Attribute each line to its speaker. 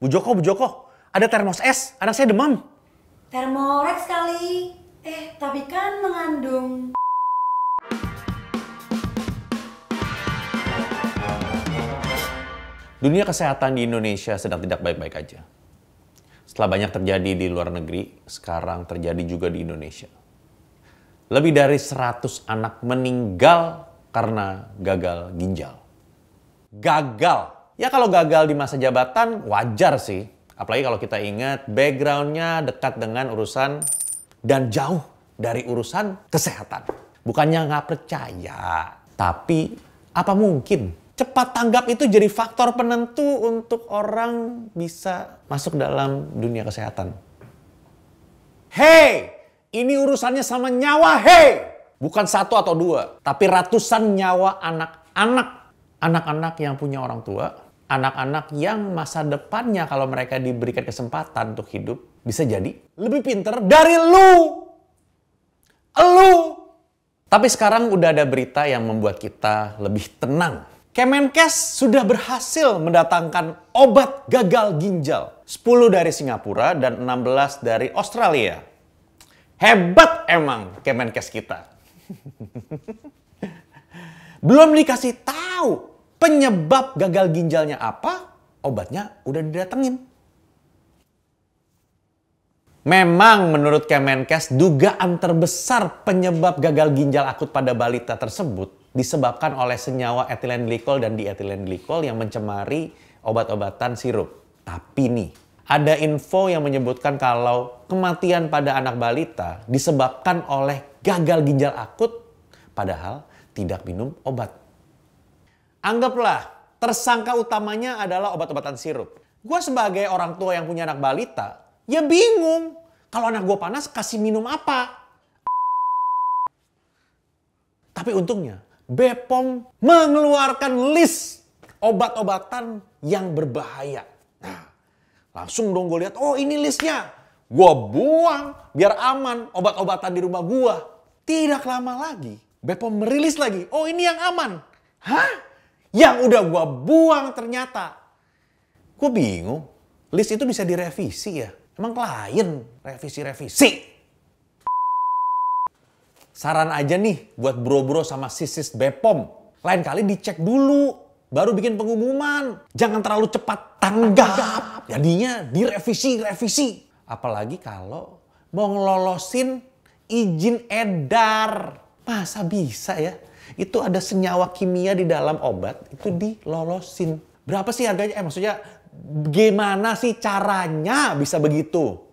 Speaker 1: Bu Joko, Bu Joko, ada termos es, anak saya demam. Termorex kali. Eh, tapi kan mengandung... Dunia kesehatan di Indonesia sedang tidak baik-baik aja. Setelah banyak terjadi di luar negeri, sekarang terjadi juga di Indonesia. Lebih dari 100 anak meninggal karena gagal ginjal. Gagal Ya kalau gagal di masa jabatan wajar sih. Apalagi kalau kita ingat backgroundnya dekat dengan urusan dan jauh dari urusan kesehatan. Bukannya nggak percaya, tapi apa mungkin cepat tanggap itu jadi faktor penentu untuk orang bisa masuk dalam dunia kesehatan. Hei, ini urusannya sama nyawa hei. Bukan satu atau dua, tapi ratusan nyawa anak-anak. Anak-anak yang punya orang tua anak-anak yang masa depannya kalau mereka diberikan kesempatan untuk hidup bisa jadi lebih pinter dari lu. Lu. Tapi sekarang udah ada berita yang membuat kita lebih tenang. Kemenkes sudah berhasil mendatangkan obat gagal ginjal. 10 dari Singapura dan 16 dari Australia. Hebat emang Kemenkes kita. Belum dikasih tahu penyebab gagal ginjalnya apa, obatnya udah didatengin. Memang menurut Kemenkes dugaan terbesar penyebab gagal ginjal akut pada balita tersebut disebabkan oleh senyawa etilen glikol dan dietilen glikol yang mencemari obat-obatan sirup. Tapi nih, ada info yang menyebutkan kalau kematian pada anak balita disebabkan oleh gagal ginjal akut padahal tidak minum obat. Anggaplah tersangka utamanya adalah obat-obatan sirup. Gue sebagai orang tua yang punya anak balita, ya bingung. Kalau anak gue panas, kasih minum apa? Tapi untungnya, Bepom mengeluarkan list obat-obatan yang berbahaya. Nah, langsung dong gue lihat, oh ini listnya. Gue buang biar aman obat-obatan di rumah gue. Tidak lama lagi, Bepom merilis lagi. Oh ini yang aman. Hah? yang udah gua buang ternyata. Gue bingung, list itu bisa direvisi ya? Emang klien revisi-revisi? Saran aja nih buat bro-bro sama sisis Bepom. Lain kali dicek dulu, baru bikin pengumuman. Jangan terlalu cepat tanggap. Jadinya direvisi-revisi. Apalagi kalau mau ngelolosin izin edar. Masa bisa ya? itu ada senyawa kimia di dalam obat itu dilolosin. Berapa sih harganya? Eh maksudnya gimana sih caranya bisa begitu?